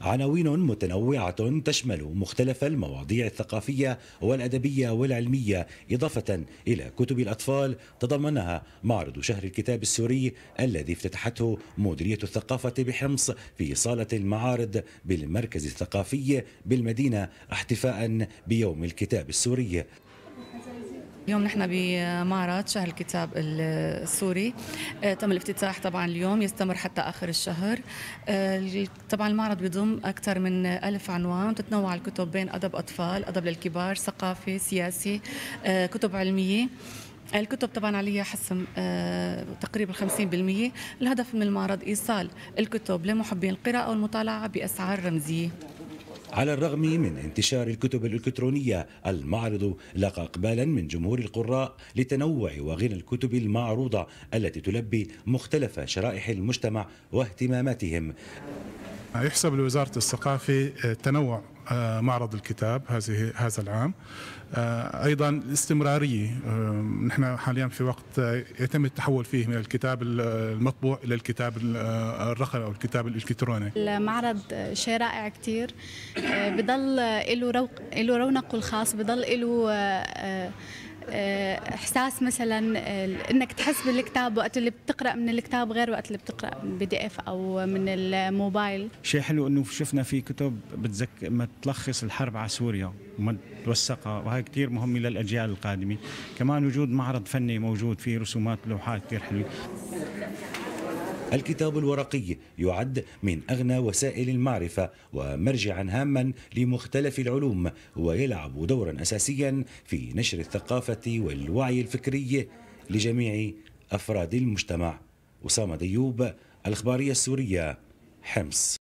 عناوين متنوعة تشمل مختلف المواضيع الثقافية والأدبية والعلمية إضافة إلى كتب الأطفال تضمنها معرض شهر الكتاب السوري الذي افتتحته مديرية الثقافة بحمص في صالة المعارض بالمركز الثقافي بالمدينة احتفاء بيوم الكتاب السوري اليوم نحن بمعرض شهر الكتاب السوري آه، تم الافتتاح طبعا اليوم يستمر حتى آخر الشهر آه، طبعا المعرض بيضم أكثر من ألف عنوان تتنوع الكتب بين أدب أطفال أدب للكبار ثقافي سياسي آه، كتب علمية الكتب طبعا عليها حسم تقريبا 50% الهدف من المعرض إيصال الكتب لمحبين القراءة والمطالعة بأسعار رمزية على الرغم من انتشار الكتب الإلكترونية المعرض لقى إقبالا من جمهور القراء لتنوع وغنى الكتب المعروضة التي تلبي مختلف شرائح المجتمع واهتماماتهم يحسب لوزارة الثقافة آه، تنوع آه، معرض الكتاب هذه هذا العام آه، ايضا الاستمراريه آه، نحن حاليا في وقت يتم التحول فيه من الكتاب المطبوع الى الكتاب الرقمي او الكتاب الالكتروني المعرض شيء رائع كثير بضل له رونقه الخاص بضل له آه، احساس مثلا آه، انك تحس بالكتاب وقت اللي بتقرا من الكتاب غير وقت اللي بتقرا من بي دي اف او من الموبايل شيء حلو انه شفنا في كتب بتزك ما تلخص الحرب على سوريا وما توثقها وهي كثير مهمه للاجيال القادمه كمان وجود معرض فني موجود فيه رسومات لوحات كثير حلوه الكتاب الورقي يعد من أغنى وسائل المعرفة ومرجعا هاما لمختلف العلوم ويلعب دورا أساسيا في نشر الثقافة والوعي الفكري لجميع أفراد المجتمع أسامة ديوب الأخبارية السورية حمص